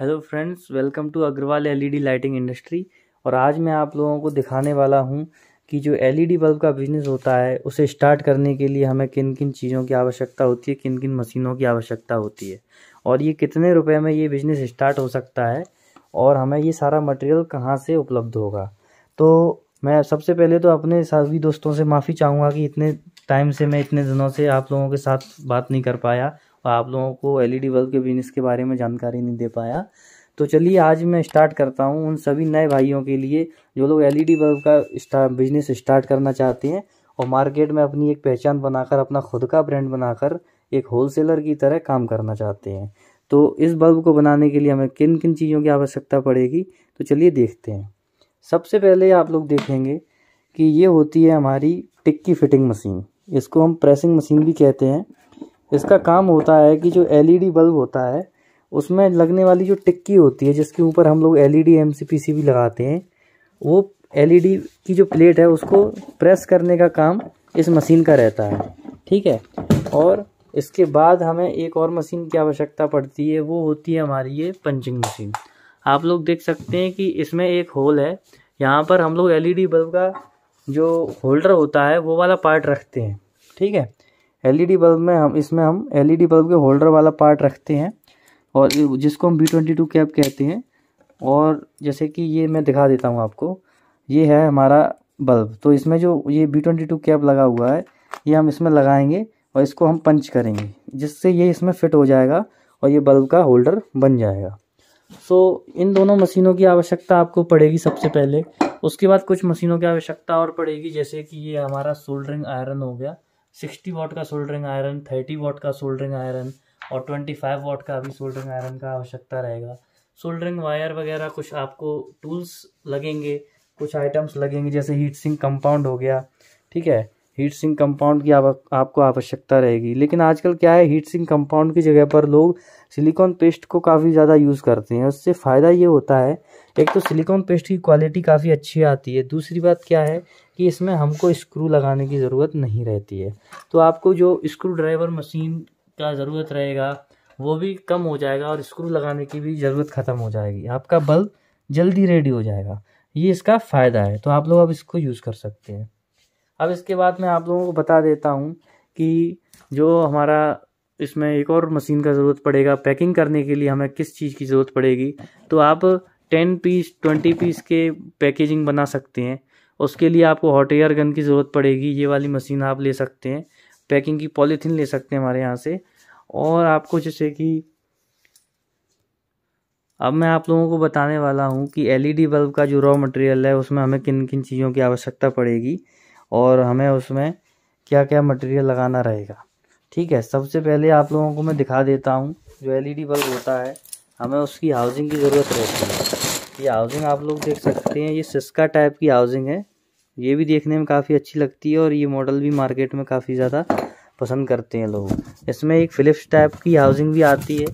hello friends welcome to Agrawal LED lighting industry और आज मैं आप लोगों को दिखाने वाला हूं कि जो एलईडी बल्ब का बिजनेस होता है उसे स्टार्ट करने के लिए हमें किन किन चीज़ों की आवश्यकता होती है किन किन मशीनों की आवश्यकता होती है और ये कितने रुपए में ये बिजनेस स्टार्ट हो सकता है और हमें ये सारा मटेरियल कहाँ से उपलब्ध होगा तो मैं सबसे पहले तो अपने सभी दोस्तों से माफ़ी चाहूँगा कि इतने टाइम से मैं इतने दिनों से आप लोगों के साथ बात नहीं कर पाया तो आप लोगों को एलईडी बल्ब e के बिजनेस के बारे में जानकारी नहीं दे पाया तो चलिए आज मैं स्टार्ट करता हूँ उन सभी नए भाइयों के लिए जो लोग एलईडी बल्ब e का बिजनेस स्टार्ट करना चाहते हैं और मार्केट में अपनी एक पहचान बनाकर अपना खुद का ब्रांड बनाकर एक होलसेलर की तरह काम करना चाहते हैं तो इस बल्ब को बनाने के लिए हमें किन किन चीज़ों की आवश्यकता पड़ेगी तो चलिए देखते हैं सबसे पहले आप लोग देखेंगे कि ये होती है हमारी टिक्की फिटिंग मशीन इसको हम प्रेसिंग मशीन भी कहते हैं इसका काम होता है कि जो एलईडी बल्ब e होता है उसमें लगने वाली जो टिक्की होती है जिसके ऊपर हम लोग L E D M C P C भी लगाते हैं वो एल ई डी की जो प्लेट है उसको प्रेस करने का काम इस मशीन का रहता है ठीक है और इसके बाद हमें एक और मशीन की आवश्यकता पड़ती है वो होती है हमारी ये पंचिंग मशीन आप लोग देख सकते हैं कि इसमें एक होल है यहाँ पर हम लोग एल बल्ब e का जो होल्डर होता है वो वाला पार्ट रखते हैं ठीक है एलईडी बल्ब e में हम इसमें हम एलईडी बल्ब e के होल्डर वाला पार्ट रखते हैं और जिसको हम बी ट्वेंटी टू कैप कहते हैं और जैसे कि ये मैं दिखा देता हूँ आपको ये है हमारा बल्ब तो इसमें जो ये बी ट्वेंटी टू कैप लगा हुआ है ये हम इसमें लगाएंगे और इसको हम पंच करेंगे जिससे ये इसमें फिट हो जाएगा और ये बल्ब का होल्डर बन जाएगा सो so, इन दोनों मशीनों की आवश्यकता आपको पड़ेगी सबसे पहले उसके बाद कुछ मशीनों की आवश्यकता और पड़ेगी जैसे कि ये हमारा सोल्डरिंग आयरन हो गया सिक्सटी वाट का सोल्डरिंग आयरन थर्टी वाट का सोल्डरिंग आयरन और ट्वेंटी फाइव वाट का भी सोल्डरिंग आयरन का आवश्यकता रहेगा सोल्डरिंग वायर वगैरह कुछ आपको टूल्स लगेंगे कुछ आइटम्स लगेंगे जैसे हीट सिंक कंपाउंड हो गया ठीक है हीट सिंक कंपाउंड की आपको आवश्यकता रहेगी लेकिन आजकल क्या है हीट सिंक कंपाउंड की जगह पर लोग सिलिकॉन पेस्ट को काफ़ी ज़्यादा यूज़ करते हैं उससे फ़ायदा ये होता है एक तो सिलिकॉन पेस्ट की क्वालिटी काफ़ी अच्छी आती है दूसरी बात क्या है कि इसमें हमको स्क्रू लगाने की ज़रूरत नहीं रहती है तो आपको जो स्क्रू ड्राइवर मशीन का ज़रूरत रहेगा वो भी कम हो जाएगा और स्क्रू लगाने की भी ज़रूरत ख़त्म हो जाएगी आपका बल्ब जल्दी रेडी हो जाएगा ये इसका फ़ायदा है तो आप लोग अब इसको यूज़ कर सकते हैं अब इसके बाद मैं आप लोगों को बता देता हूँ कि जो हमारा इसमें एक और मशीन का ज़रूरत पड़ेगा पैकिंग करने के लिए हमें किस चीज़ की ज़रूरत पड़ेगी तो आप टेन पीस ट्वेंटी पीस के पैकेजिंग बना सकते हैं उसके लिए आपको हॉट एयर गन की ज़रूरत पड़ेगी ये वाली मशीन आप ले सकते हैं पैकिंग की पॉलीथीन ले सकते हैं हमारे यहाँ से और आपको जैसे कि अब मैं आप लोगों को बताने वाला हूँ कि एलईडी बल्ब का जो रॉ मटेरियल है उसमें हमें किन किन चीज़ों की आवश्यकता पड़ेगी और हमें उसमें क्या क्या मटेरियल लगाना रहेगा ठीक है सबसे पहले आप लोगों को मैं दिखा देता हूँ जो एलईडी बल्ब होता है हमें उसकी हाउसिंग की ज़रूरत रहती है ये हाउसिंग आप लोग देख सकते हैं ये सिस्का टाइप की हाउसिंग है ये भी देखने में काफ़ी अच्छी लगती है और ये मॉडल भी मार्केट में काफ़ी ज़्यादा पसंद करते हैं लोग इसमें एक फ़िलिप्स टाइप की हाउसिंग भी आती है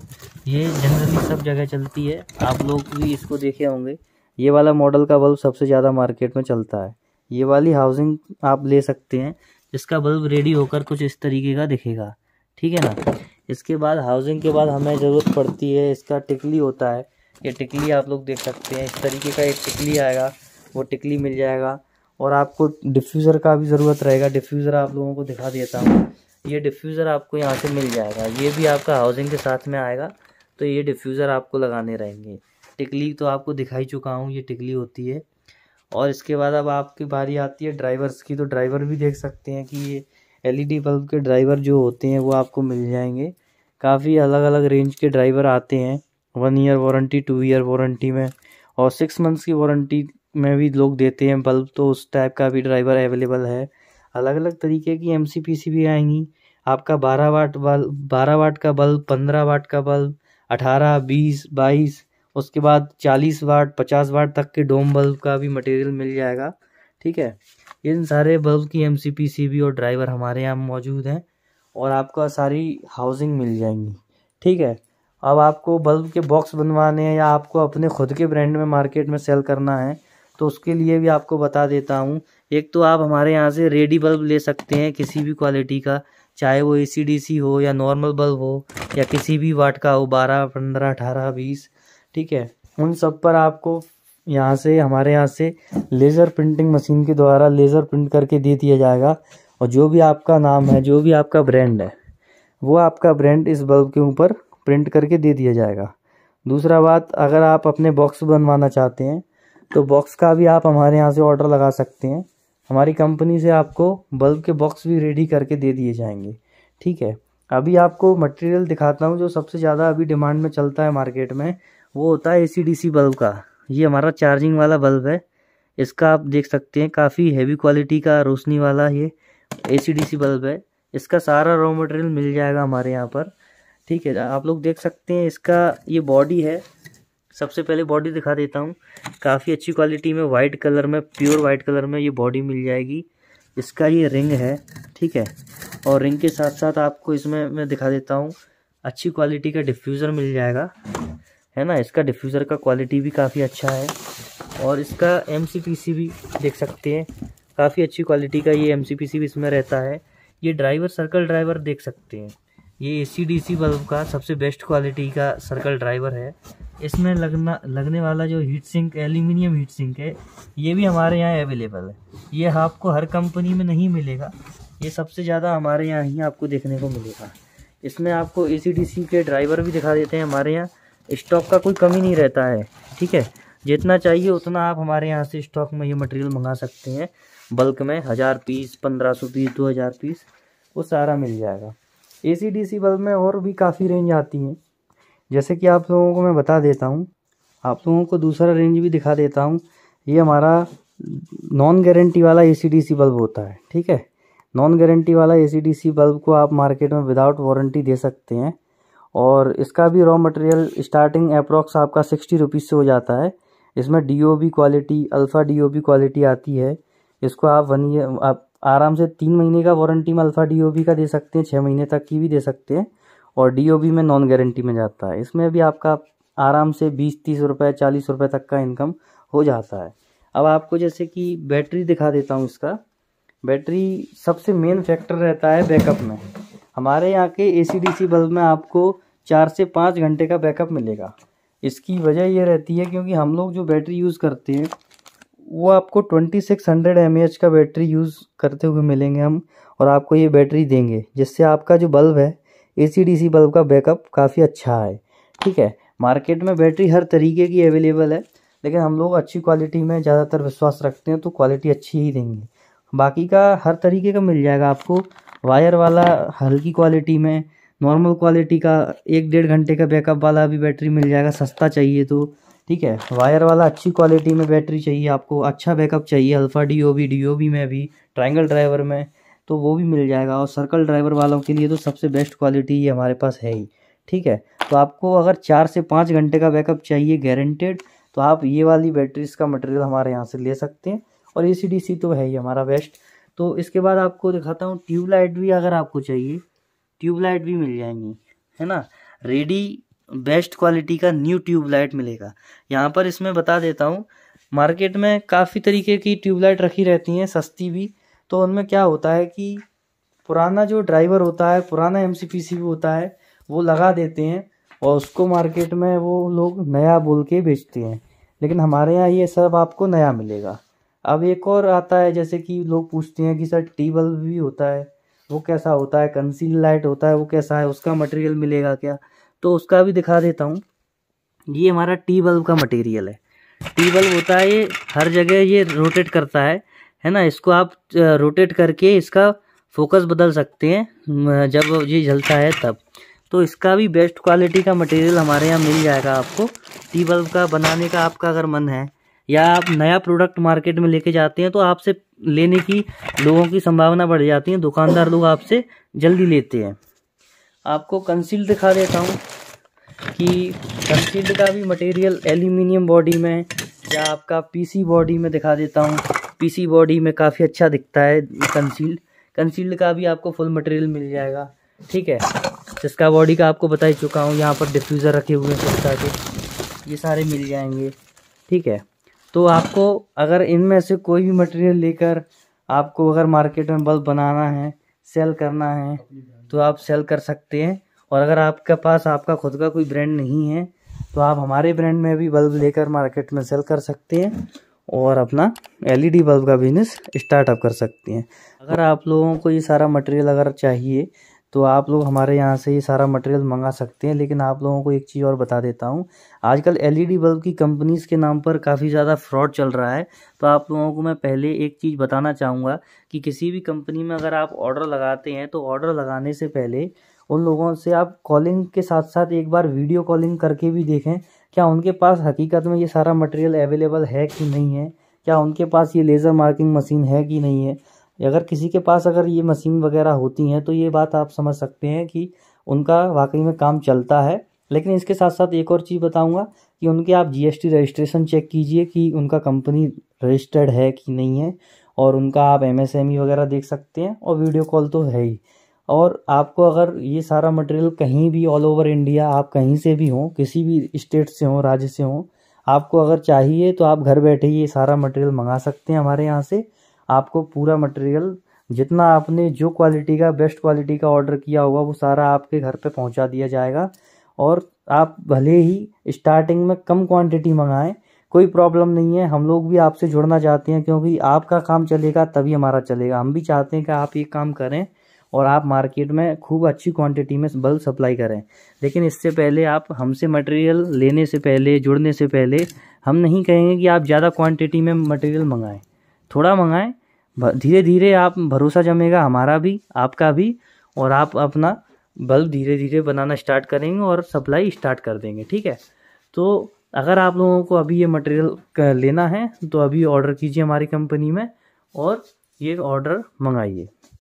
ये जनरली सब जगह चलती है आप लोग भी इसको देखे होंगे ये वाला मॉडल का बल्ब सबसे ज़्यादा मार्केट में चलता है ये वाली हाउसिंग आप ले सकते हैं जिसका बल्ब रेडी होकर कुछ इस तरीके का दिखेगा ठीक है ना इसके बाद हाउसिंग के बाद हमें ज़रूरत पड़ती है इसका टिकली होता है ये टिकली आप लोग देख सकते हैं इस तरीके का एक टिकली आएगा वो टिकली मिल जाएगा और आपको डिफ्यूज़र का भी ज़रूरत रहेगा डिफ्यूज़र आप लोगों को दिखा देता हूँ ये डिफ्यूज़र आपको यहाँ से मिल जाएगा ये भी आपका हाउसिंग के साथ में आएगा तो ये डिफ्यूज़र आपको लगाने रहेंगे टिकली तो आपको दिखाई चुका हूँ ये टिकली होती है और इसके बाद अब आपकी बारी आती है ड्राइवर्स की तो ड्राइवर भी देख सकते हैं कि ये एलईडी बल्ब के ड्राइवर जो होते हैं वो आपको मिल जाएंगे काफ़ी अलग अलग रेंज के ड्राइवर आते हैं one year warranty two year warranty में और सिक्स मंथ्स की वारंटी में भी लोग देते हैं बल्ब तो उस टाइप का भी ड्राइवर अवेलेबल है अलग अलग तरीके की एम भी आएंगी आपका बारह वाट बल्ब बारह वाट का बल्ब पंद्रह वाट का बल्ब अठारह बीस बाईस उसके बाद चालीस वाट पचास वाट तक के डोम बल्ब का भी मटेरियल मिल जाएगा ठीक है इन सारे बल्ब की एम सी पी सी और ड्राइवर हमारे यहाँ मौजूद हैं और आपका सारी हाउसिंग मिल जाएंगी ठीक है अब आपको बल्ब के बॉक्स बनवाने हैं या आपको अपने खुद के ब्रांड में मार्केट में सेल करना है तो उसके लिए भी आपको बता देता हूँ एक तो आप हमारे यहाँ से रेडी बल्ब ले सकते हैं किसी भी क्वालिटी का चाहे वो ए हो या नॉर्मल बल्ब हो या किसी भी वाट का हो बारह पंद्रह अठारह बीस ठीक है उन सब पर आपको यहाँ से हमारे यहाँ से लेज़र प्रिंटिंग मशीन के द्वारा लेज़र प्रिंट करके दे दिया जाएगा और जो भी आपका नाम है जो भी आपका ब्रांड है वो आपका ब्रांड इस बल्ब के ऊपर प्रिंट करके दे दिया जाएगा दूसरा बात अगर आप अपने बॉक्स बनवाना चाहते हैं तो बॉक्स का भी आप हमारे यहाँ से ऑर्डर लगा सकते हैं हमारी कंपनी से आपको बल्ब के बॉक्स भी रेडी करके दे दिए जाएंगे ठीक है अभी आपको मटेरियल दिखाता हूँ जो सबसे ज़्यादा अभी डिमांड में चलता है मार्केट में वो होता है ए बल्ब का ये हमारा चार्जिंग वाला बल्ब है इसका आप देख सकते हैं काफ़ी हैवी क्वालिटी का रोशनी वाला ये ए बल्ब है इसका सारा रॉ मटेरियल मिल जाएगा हमारे यहाँ पर ठीक है आप लोग देख सकते हैं इसका ये बॉडी है सबसे पहले बॉडी दिखा देता हूँ काफ़ी अच्छी क्वालिटी में वाइट कलर में प्योर वाइट कलर में ये बॉडी मिल जाएगी इसका ये रिंग है ठीक है और रिंग के साथ साथ आपको इसमें मैं दिखा देता हूँ अच्छी क्वालिटी का डिफ्यूज़र मिल जाएगा है ना इसका डिफ्यूज़र का क्वालिटी भी काफ़ी अच्छा है और इसका एम भी देख सकते हैं काफ़ी अच्छी क्वालिटी का ये एम भी इसमें रहता है ये ड्राइवर सर्कल ड्राइवर देख सकते हैं ये ए सी बल्ब का सबसे बेस्ट क्वालिटी का सर्कल ड्राइवर है इसमें लगना लगने वाला जो heat sink aluminium heat sink है ये भी हमारे यहाँ अवेलेबल है ये आपको हर कंपनी में नहीं मिलेगा ये सबसे ज़्यादा हमारे यहाँ ही आपको देखने को मिलेगा इसमें आपको ए के ड्राइवर भी दिखा देते हैं हमारे यहाँ स्टॉक का कोई कमी नहीं रहता है ठीक है जितना चाहिए उतना आप हमारे यहाँ से स्टॉक में ये मटेरियल मंगा सकते हैं बल्क में हज़ार पीस पंद्रह सौ पीस दो हज़ार पीस वो सारा मिल जाएगा ए सी डी सी बल्ब में और भी काफ़ी रेंज आती हैं जैसे कि आप लोगों को मैं बता देता हूँ आप लोगों को दूसरा रेंज भी दिखा देता हूँ ये हमारा नॉन गारंटी वाला ए सी डी सी बल्ब होता है ठीक है नॉन गारंटी वाला ए सी डी सी बल्ब को आप मार्केट में विदाउट वारंटी दे सकते हैं और इसका भी रॉ मटेरियल स्टार्टिंग अप्रोक्स आपका सिक्सटी रुपीज़ से हो जाता है इसमें D O B quality alpha D O B quality आती है इसको आप वन ईयर आप आराम से तीन महीने का वारंटी में अल्फ़ा डी ओ बी का दे सकते हैं छः महीने तक की भी दे सकते हैं और डी ओ बी में नॉन गारंटी में जाता है इसमें भी आपका आराम से बीस तीस रुपये चालीस रुपये तक का इनकम हो जाता है अब आपको जैसे कि बैटरी दिखा देता हूँ इसका बैटरी सबसे मेन फैक्टर रहता है बैकअप में हमारे यहाँ के ए सी बल्ब में आपको चार से पाँच घंटे का बैकअप मिलेगा इसकी वजह यह रहती है क्योंकि हम लोग जो बैटरी यूज़ करते हैं वो आपको twenty six hundred M H का बैटरी यूज़ करते हुए मिलेंगे हम और आपको ये बैटरी देंगे जिससे आपका जो बल्ब है ए सी बल्ब का बैकअप काफ़ी अच्छा है ठीक है मार्केट में बैटरी हर तरीके की अवेलेबल है लेकिन हम लोग अच्छी क्वालिटी में ज़्यादातर विश्वास रखते हैं तो क्वालिटी अच्छी ही देंगे बाकी का हर तरीके का मिल जाएगा आपको वायर वाला हल्की क्वालिटी में नॉर्मल क्वालिटी का एक डेढ़ घंटे का बैकअप वाला भी बैटरी मिल जाएगा सस्ता चाहिए तो ठीक है वायर वाला अच्छी क्वालिटी में बैटरी चाहिए आपको अच्छा बैकअप चाहिए alpha D O V D O V में भी ट्राइंगल ड्राइवर में तो वो भी मिल जाएगा और सर्कल ड्राइवर वालों के लिए तो सबसे बेस्ट क्वालिटी ये हमारे पास है ही ठीक है तो आपको अगर चार से पाँच घंटे का बैकअप चाहिए गारंटेड तो आप ये वाली बैटरीज का मटेरियल हमारे यहाँ से ले सकते हैं और ए सी डी सी तो है ही हमारा बेस्ट तो इसके बाद आपको दिखाता हूँ ट्यूबलाइट भी अगर आपको चाहिए ट्यूबलाइट भी मिल जाएंगी है ना रेडी बेस्ट क्वालिटी का न्यू ट्यूबलाइट मिलेगा यहाँ पर इसमें बता देता हूँ मार्केट में काफ़ी तरीके की ट्यूबलाइट रखी रहती हैं सस्ती भी तो उनमें क्या होता है कि पुराना जो ड्राइवर होता है पुराना एम भी होता है वो लगा देते हैं और उसको मार्केट में वो लोग नया बोल के बेचते हैं लेकिन हमारे यहाँ ये सब आपको नया मिलेगा अब एक और आता है जैसे कि लोग पूछते हैं कि सर टी बल्ब भी होता है वो कैसा होता है कंसील लाइट होता है वो कैसा है उसका मटेरियल मिलेगा क्या तो उसका भी दिखा देता हूँ ये हमारा टी बल्ब का मटेरियल है टी बल्ब होता है ये हर जगह ये रोटेट करता है है ना इसको आप रोटेट करके इसका फोकस बदल सकते हैं जब ये जलता है तब तो इसका भी बेस्ट क्वालिटी का मटेरियल हमारे यहाँ मिल जाएगा आपको टी बल्ब का बनाने का आपका अगर मन है या आप नया प्रोडक्ट मार्केट में लेके जाते हैं तो आपसे लेने की लोगों की संभावना बढ़ जाती है दुकानदार लोग आपसे जल्दी लेते हैं आपको कंसील दिखा देता हूँ कि कंसील का भी मटेरियल एल्यूमिनियम बॉडी में या आपका पीसी बॉडी में दिखा देता हूँ पीसी बॉडी में काफ़ी अच्छा दिखता है कंसील्ड कंसील्ड का भी आपको फुल मटेरियल मिल जाएगा ठीक है जिसका बॉडी का आपको बता ही चुका हूँ यहाँ पर डिफ्यूज़र रखे हुए हैं के ये सारे मिल जाएंगे ठीक है तो आपको अगर इनमें से कोई भी मटेरियल लेकर आपको अगर मार्केट में बल्ब बनाना है सेल करना है तो आप सेल कर सकते हैं और अगर आपके पास आपका खुद का कोई ब्रांड नहीं है तो आप हमारे ब्रांड में भी बल्ब लेकर मार्केट में सेल कर सकते हैं और अपना एलईडी बल्ब का बिजनेस स्टार्टअप कर सकते हैं अगर आप लोगों को ये सारा मटेरियल अगर चाहिए तो आप लोग हमारे यहाँ से ये सारा मटेरियल मंगा सकते हैं लेकिन आप लोगों को एक चीज़ और बता देता हूँ आजकल एलईडी बल्ब e की कंपनीज़ के नाम पर काफ़ी ज़्यादा फ्रॉड चल रहा है तो आप लोगों को मैं पहले एक चीज़ बताना चाहूँगा कि किसी भी कंपनी में अगर आप ऑर्डर लगाते हैं तो ऑर्डर लगाने से पहले उन लोगों से आप कॉलिंग के साथ साथ एक बार वीडियो कॉलिंग करके भी देखें क्या उनके पास हकीकत में ये सारा मटेरियल अवेलेबल है कि नहीं है क्या उनके पास ये लेज़र मार्किंग मशीन है कि नहीं है अगर किसी के पास अगर ये मशीन वगैरह होती हैं तो ये बात आप समझ सकते हैं कि उनका वाकई में काम चलता है लेकिन इसके साथ साथ एक और चीज़ बताऊंगा कि उनके आप जीएसटी रजिस्ट्रेशन चेक कीजिए कि उनका कंपनी रजिस्टर्ड है कि नहीं है और उनका आप एमएसएमई e वगैरह देख सकते हैं और वीडियो कॉल तो है ही और आपको अगर ये सारा मटेरियल कहीं भी ऑल ओवर इंडिया आप कहीं से भी हों किसी भी स्टेट से हों राज्य से हों आपको अगर चाहिए तो आप घर बैठे ये सारा मटेरियल मंगा सकते हैं हमारे यहाँ से आपको पूरा मटेरियल जितना आपने जो क्वालिटी का बेस्ट क्वालिटी का ऑर्डर किया होगा वो सारा आपके घर पे पहुंचा दिया जाएगा और आप भले ही स्टार्टिंग में कम क्वांटिटी मंगाएं कोई प्रॉब्लम नहीं है हम लोग भी आपसे जुड़ना चाहते हैं क्योंकि आपका काम चलेगा तभी हमारा चलेगा हम भी चाहते हैं कि आप ये काम करें और आप मार्केट में खूब अच्छी क्वांटिटी में बल्ब सप्लाई करें लेकिन इससे पहले आप हमसे मटेरियल लेने से पहले जुड़ने से पहले हम नहीं कहेंगे कि आप ज़्यादा क्वांटिटी में मटेरियल मंगाएं थोड़ा मंगाएं धीरे धीरे आप भरोसा जमेगा हमारा भी आपका भी और आप अपना बल्ब धीरे धीरे बनाना स्टार्ट करेंगे और सप्लाई स्टार्ट कर देंगे ठीक है तो अगर आप लोगों को अभी ये मटेरियल लेना है तो अभी ऑर्डर कीजिए हमारी कंपनी में और ये ऑर्डर मंगाइए